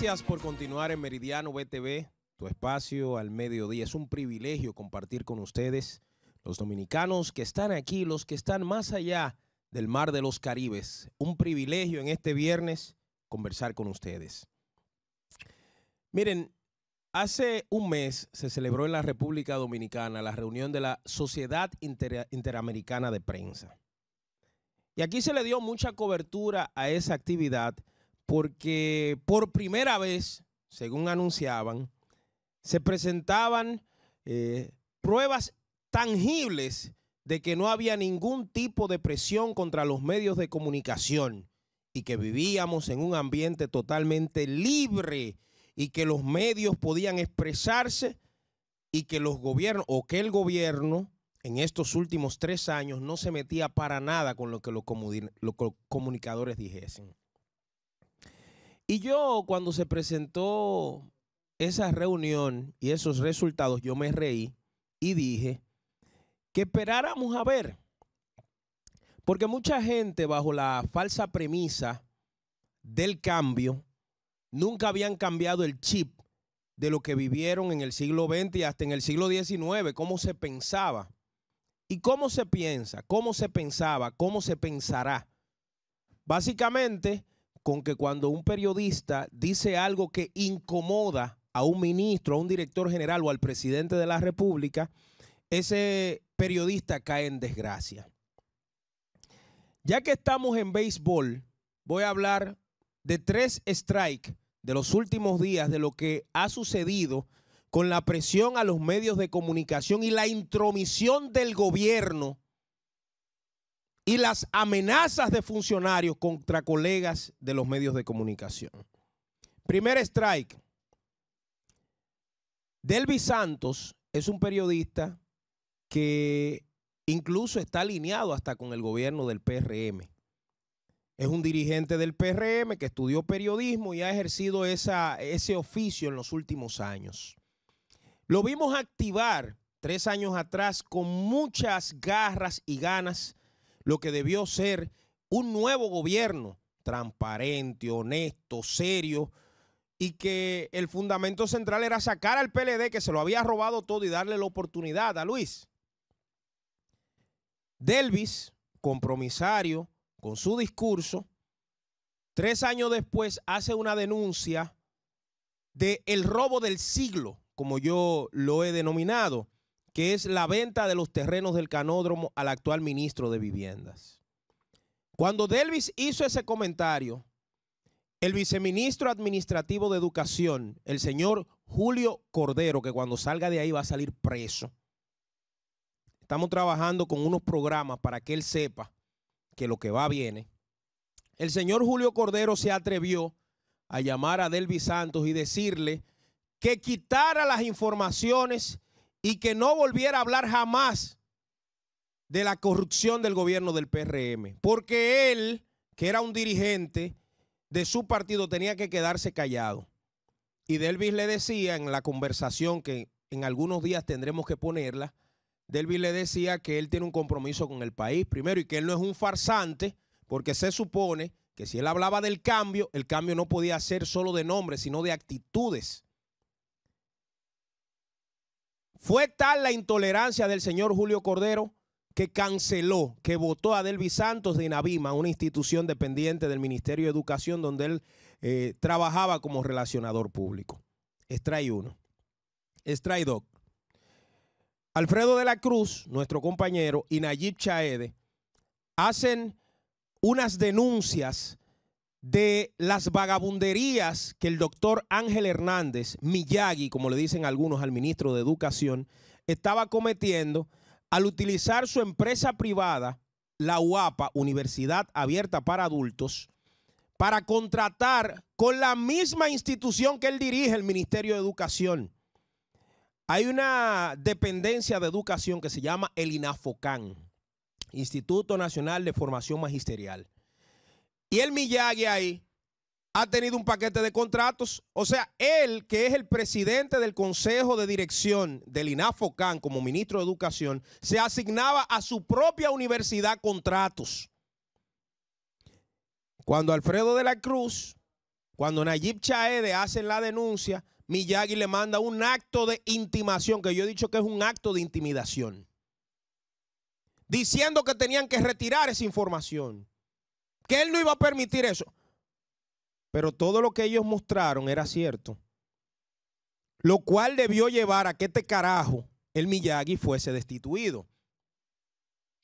Gracias por continuar en Meridiano BTV, tu espacio al mediodía. Es un privilegio compartir con ustedes, los dominicanos que están aquí, los que están más allá del mar de los Caribes. Un privilegio en este viernes conversar con ustedes. Miren, hace un mes se celebró en la República Dominicana la reunión de la Sociedad Interamericana de Prensa. Y aquí se le dio mucha cobertura a esa actividad porque por primera vez, según anunciaban, se presentaban eh, pruebas tangibles de que no había ningún tipo de presión contra los medios de comunicación y que vivíamos en un ambiente totalmente libre y que los medios podían expresarse y que los gobiernos o que el gobierno en estos últimos tres años no se metía para nada con lo que los, comunicadores dijesen. Y yo cuando se presentó esa reunión y esos resultados, yo me reí y dije que esperáramos a ver. Porque mucha gente bajo la falsa premisa del cambio, nunca habían cambiado el chip de lo que vivieron en el siglo XX y hasta en el siglo XIX, cómo se pensaba. ¿Y cómo se piensa? ¿Cómo se pensaba? ¿Cómo se pensará? Básicamente con que cuando un periodista dice algo que incomoda a un ministro, a un director general o al presidente de la República, ese periodista cae en desgracia. Ya que estamos en béisbol, voy a hablar de tres strikes de los últimos días, de lo que ha sucedido con la presión a los medios de comunicación y la intromisión del gobierno y las amenazas de funcionarios contra colegas de los medios de comunicación. Primer strike. Delvis Santos es un periodista que incluso está alineado hasta con el gobierno del PRM. Es un dirigente del PRM que estudió periodismo y ha ejercido ese oficio en los últimos años. Lo vimos activar tres años atrás con muchas garras y ganas lo que debió ser un nuevo gobierno transparente, honesto, serio, y que el fundamento central era sacar al PLD que se lo había robado todo y darle la oportunidad a Luis. Delvis, compromisario con su discurso, tres años después hace una denuncia de el robo del siglo, como yo lo he denominado que es la venta de los terrenos del canódromo al actual ministro de Viviendas. Cuando Delvis hizo ese comentario, el viceministro administrativo de Educación, el señor Julio Cordero, que cuando salga de ahí va a salir preso. Estamos trabajando con unos programas para que él sepa que lo que va viene. El señor Julio Cordero se atrevió a llamar a Delvis Santos y decirle que quitara las informaciones y que no volviera a hablar jamás de la corrupción del gobierno del PRM, porque él, que era un dirigente de su partido, tenía que quedarse callado. Y Delvis le decía en la conversación que en algunos días tendremos que ponerla, Delvis le decía que él tiene un compromiso con el país, primero, y que él no es un farsante, porque se supone que si él hablaba del cambio, el cambio no podía ser solo de nombres, sino de actitudes. Fue tal la intolerancia del señor Julio Cordero que canceló, que votó a Delvis Santos de Inabima, una institución dependiente del Ministerio de Educación donde él eh, trabajaba como relacionador público. Extrae uno. Extrae dos. Alfredo de la Cruz, nuestro compañero, y Nayib Chaede hacen unas denuncias de las vagabunderías que el doctor Ángel Hernández, Miyagi, como le dicen algunos al ministro de Educación, estaba cometiendo al utilizar su empresa privada, la UAPA, Universidad Abierta para Adultos, para contratar con la misma institución que él dirige, el Ministerio de Educación. Hay una dependencia de educación que se llama el INAFOCAN, Instituto Nacional de Formación Magisterial y el Miyagi ahí ha tenido un paquete de contratos. O sea, él, que es el presidente del Consejo de Dirección del INAFOCAN como ministro de Educación, se asignaba a su propia universidad contratos. Cuando Alfredo de la Cruz, cuando Nayib Chaede hacen la denuncia, Miyagi le manda un acto de intimación, que yo he dicho que es un acto de intimidación, diciendo que tenían que retirar esa información que él no iba a permitir eso. Pero todo lo que ellos mostraron era cierto. Lo cual debió llevar a que este carajo, el Miyagi, fuese destituido.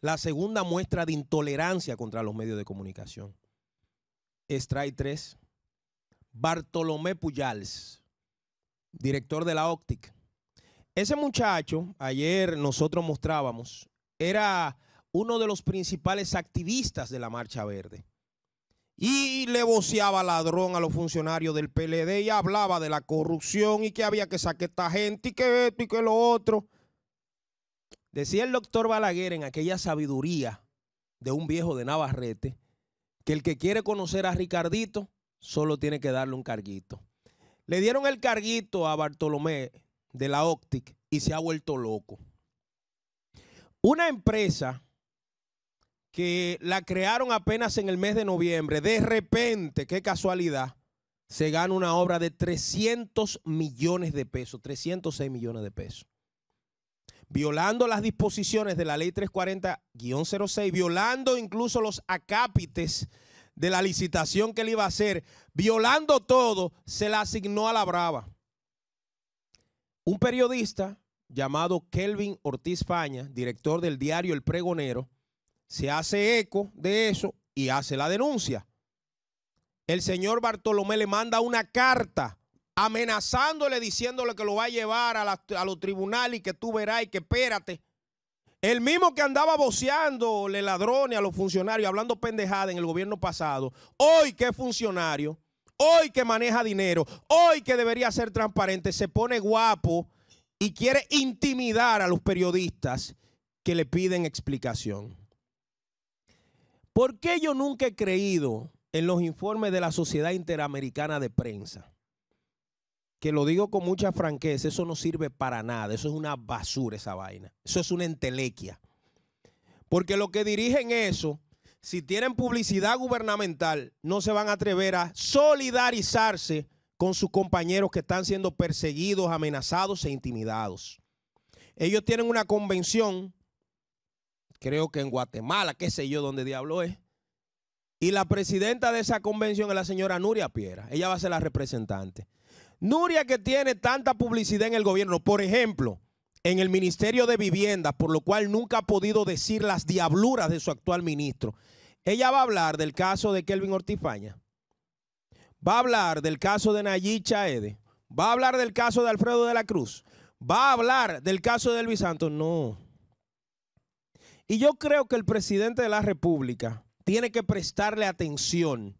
La segunda muestra de intolerancia contra los medios de comunicación. Strike 3. Bartolomé Puyals, director de la Optic. Ese muchacho, ayer nosotros mostrábamos, era uno de los principales activistas de la Marcha Verde. Y le voceaba ladrón a los funcionarios del PLD y hablaba de la corrupción y que había que sacar esta gente y que esto y que lo otro. Decía el doctor Balaguer en aquella sabiduría de un viejo de Navarrete que el que quiere conocer a Ricardito solo tiene que darle un carguito. Le dieron el carguito a Bartolomé de la Optic y se ha vuelto loco. Una empresa que la crearon apenas en el mes de noviembre. De repente, qué casualidad, se gana una obra de 300 millones de pesos, 306 millones de pesos. Violando las disposiciones de la ley 340-06, violando incluso los acápites de la licitación que le iba a hacer, violando todo, se la asignó a la brava. Un periodista llamado Kelvin Ortiz Faña, director del diario El Pregonero, se hace eco de eso y hace la denuncia. El señor Bartolomé le manda una carta amenazándole, diciéndole que lo va a llevar a, los tribunales y que tú verás y que espérate. El mismo que andaba le ladrones a los funcionarios, hablando pendejada en el gobierno pasado, hoy que es funcionario, hoy que maneja dinero, hoy que debería ser transparente, se pone guapo y quiere intimidar a los periodistas que le piden explicación. ¿Por qué yo nunca he creído en los informes de la Sociedad Interamericana de Prensa? Que lo digo con mucha franqueza, eso no sirve para nada, eso es una basura esa vaina, eso es una entelequia. Porque lo que dirigen eso, si tienen publicidad gubernamental, no se van a atrever a solidarizarse con sus compañeros que están siendo perseguidos, amenazados e intimidados. Ellos tienen una convención creo que en Guatemala, qué sé yo dónde diablo es. Y la presidenta de esa convención es la señora Nuria Piera. Ella va a ser la representante. Nuria que tiene tanta publicidad en el gobierno, por ejemplo, en el Ministerio de Vivienda, por lo cual nunca ha podido decir las diabluras de su actual ministro. Ella va a hablar del caso de Kelvin Ortifaña. Va a hablar del caso de Nayi Chaede. Va a hablar del caso de Alfredo de la Cruz. Va a hablar del caso de Elvis Santos. No. Y yo creo que el presidente de la República tiene que prestarle atención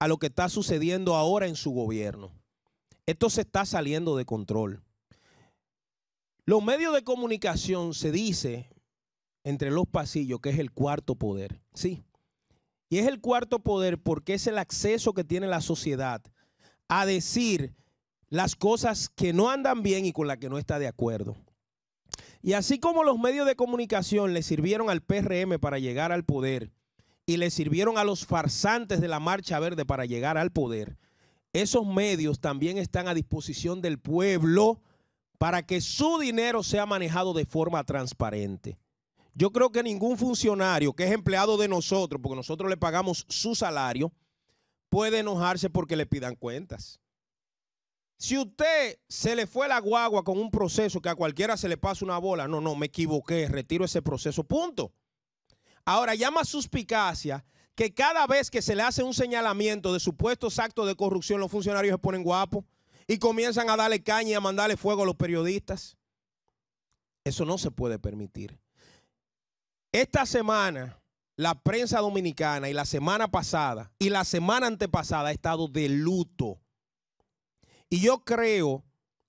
a lo que está sucediendo ahora en su gobierno. Esto se está saliendo de control. Los medios de comunicación se dice entre los pasillos que es el cuarto poder. Sí. Y es el cuarto poder porque es el acceso que tiene la sociedad a decir las cosas que no andan bien y con las que no está de acuerdo. Y así como los medios de comunicación le sirvieron al PRM para llegar al poder y le sirvieron a los farsantes de la Marcha Verde para llegar al poder, esos medios también están a disposición del pueblo para que su dinero sea manejado de forma transparente. Yo creo que ningún funcionario que es empleado de nosotros, porque nosotros le pagamos su salario, puede enojarse porque le pidan cuentas. Si usted se le fue la guagua con un proceso que a cualquiera se le pasa una bola, no, no, me equivoqué, retiro ese proceso, punto. Ahora llama suspicacia que cada vez que se le hace un señalamiento de supuestos actos de corrupción, los funcionarios se ponen guapos y comienzan a darle caña y a mandarle fuego a los periodistas. Eso no se puede permitir. Esta semana, la prensa dominicana y la semana pasada y la semana antepasada ha estado de luto y yo creo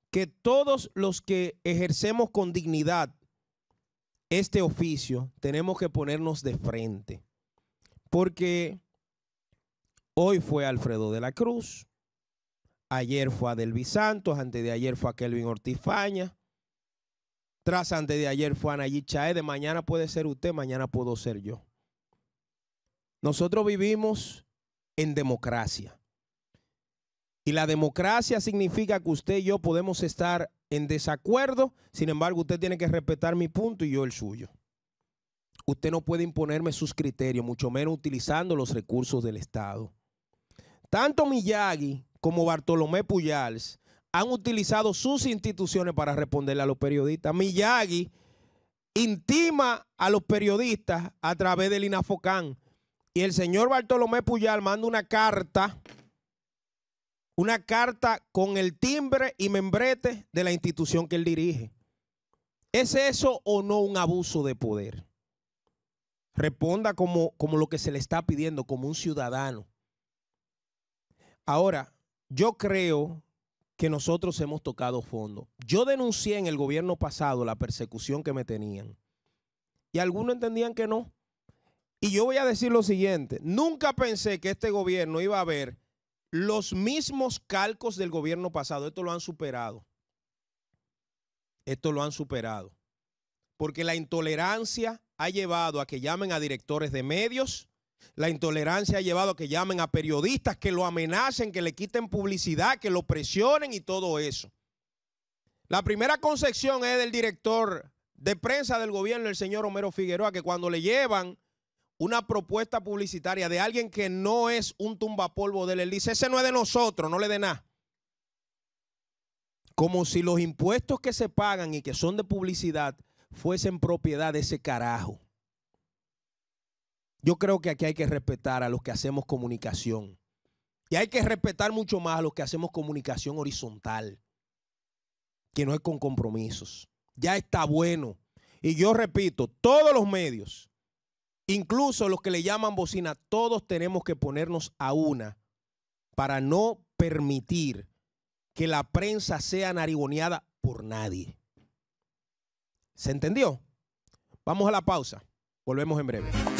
que todos los que ejercemos con dignidad este oficio, tenemos que ponernos de frente. Porque hoy fue Alfredo de la Cruz, ayer fue Adelvis Santos, antes de ayer fue Kelvin Ortifaña, tras antes de ayer fue Ana Chae, de mañana puede ser usted, mañana puedo ser yo. Nosotros vivimos en democracia. Y la democracia significa que usted y yo podemos estar en desacuerdo, sin embargo usted tiene que respetar mi punto y yo el suyo. Usted no puede imponerme sus criterios, mucho menos utilizando los recursos del Estado. Tanto Miyagi como Bartolomé Puyals han utilizado sus instituciones para responderle a los periodistas. Miyagi intima a los periodistas a través del INAFOCAN. Y el señor Bartolomé Puyal manda una carta una carta con el timbre y membrete de la institución que él dirige. ¿Es eso o no un abuso de poder? Responda como, como lo que se le está pidiendo, como un ciudadano. Ahora, yo creo que nosotros hemos tocado fondo. Yo denuncié en el gobierno pasado la persecución que me tenían. Y algunos entendían que no. Y yo voy a decir lo siguiente, nunca pensé que este gobierno iba a ver los mismos calcos del gobierno pasado. Esto lo han superado. Esto lo han superado. Porque la intolerancia ha llevado a que llamen a directores de medios. La intolerancia ha llevado a que llamen a periodistas, que lo amenacen, que le quiten publicidad, que lo presionen y todo eso. La primera concepción es del director de prensa del gobierno, el señor Homero Figueroa, que cuando le llevan una propuesta publicitaria de alguien que no es un tumbapolvo de él. Él dice, ese no es de nosotros, no le dé nada. Como si los impuestos que se pagan y que son de publicidad fuesen propiedad de ese carajo. Yo creo que aquí hay que respetar a los que hacemos comunicación. Y hay que respetar mucho más a los que hacemos comunicación horizontal, que no es con compromisos. Ya está bueno. Y yo repito, todos los medios Incluso los que le llaman bocina, todos tenemos que ponernos a una para no permitir que la prensa sea narigoneada por nadie. ¿Se entendió? Vamos a la pausa. Volvemos en breve.